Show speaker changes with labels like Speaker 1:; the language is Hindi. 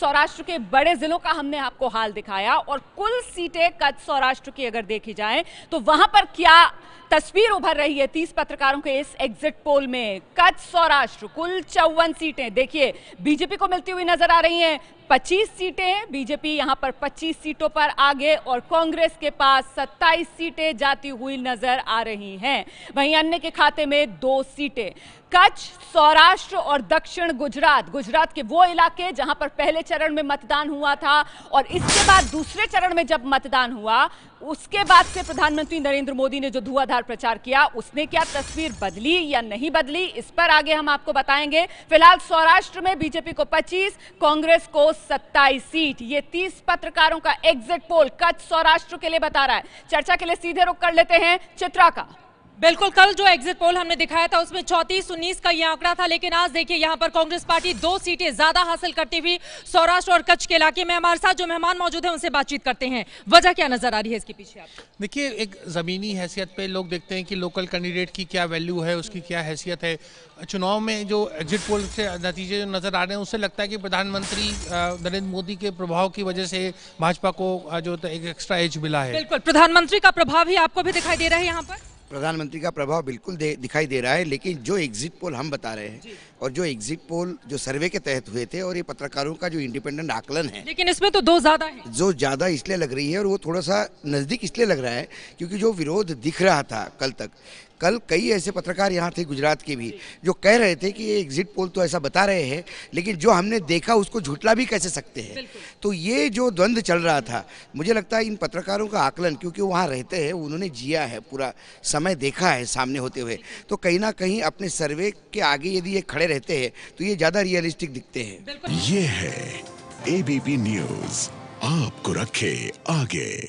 Speaker 1: सौराष्ट्र के बड़े जिलों का हमने आपको हाल दिखाया और कुल सीटें कद सौराष्ट्र की अगर देखी जाए तो वहां पर क्या तस्वीर उभर रही है तीस पत्रकारों के इस एग्जिट पोल में कच्छ सौराष्ट्र कुल चौवन सीटें देखिए बीजेपी को मिलती हुई नजर आ रही है पच्चीस सीटें बीजेपी यहां पर पच्चीस सीटों पर आगे और कांग्रेस के पास सत्ताईस सीटें जाती हुई नजर आ रही हैं वहीं अन्य के खाते में दो सीटें कच्छ सौराष्ट्र और दक्षिण गुजरात गुजरात के वो इलाके जहां पर पहले चरण में मतदान हुआ था और इसके बाद दूसरे चरण में जब मतदान हुआ उसके बाद से प्रधानमंत्री नरेंद्र मोदी ने जो धुआंधार प्रचार किया उसने क्या तस्वीर बदली या नहीं बदली इस पर आगे हम आपको बताएंगे फिलहाल सौराष्ट्र में बीजेपी को 25 कांग्रेस को 27 सीट ये 30 पत्रकारों का एग्जिट पोल कच्छ सौराष्ट्र के लिए बता रहा है चर्चा के लिए सीधे रुक कर लेते हैं चित्रा का बिल्कुल कल जो एग्जिट पोल हमने दिखाया था उसमें
Speaker 2: चौंतीस उन्नीस का यह आंकड़ा था लेकिन आज देखिए यहाँ पर कांग्रेस पार्टी दो सीटें ज्यादा हासिल करती हुई सौराष्ट्र और कच्छ के इलाके में हमारे साथ जो मेहमान मौजूद है उनसे बातचीत करते हैं वजह क्या नजर आ रही है इसके पीछे
Speaker 3: देखिए एक जमीनी हैसियत पे लोग देखते हैं कि लोकल कैंडिडेट की क्या वैल्यू है उसकी क्या हैसियत है चुनाव में जो एग्जिट पोल से नतीजे जो नजर आ रहे हैं उससे लगता है कि प्रधानमंत्री नरेंद्र मोदी के प्रभाव की वजह से भाजपा को जो एक एक्स्ट्रा एज मिला है बिल्कुल
Speaker 2: प्रधानमंत्री का प्रभाव ही आपको भी दिखाई दे रहा है यहाँ पर
Speaker 3: प्रधानमंत्री का प्रभाव बिल्कुल दे, दिखाई दे रहा है लेकिन जो
Speaker 4: एग्जिट पोल हम बता रहे हैं और जो एग्जिट पोल जो सर्वे के तहत हुए थे और ये पत्रकारों का जो इंडिपेंडेंट आकलन है
Speaker 2: लेकिन इसमें तो दो ज्यादा है
Speaker 4: जो ज्यादा इसलिए लग रही है और वो थोड़ा सा नजदीक इसलिए लग रहा है क्योंकि जो विरोध दिख रहा था कल तक कल कई ऐसे पत्रकार यहाँ थे गुजरात के भी जो कह रहे थे कि ये एग्जिट पोल तो ऐसा बता रहे हैं लेकिन जो हमने देखा उसको झुटला भी कैसे सकते हैं तो ये जो द्वंद्व चल रहा था मुझे लगता है इन पत्रकारों का आकलन क्योंकि वहाँ रहते हैं उन्होंने जिया है पूरा समय देखा है सामने होते हुए तो कहीं ना कहीं अपने सर्वे के आगे यदि ये खड़े रहते हैं तो ये ज़्यादा रियलिस्टिक दिखते
Speaker 3: हैं ये है एबीपी न्यूज़ आपको रखे आगे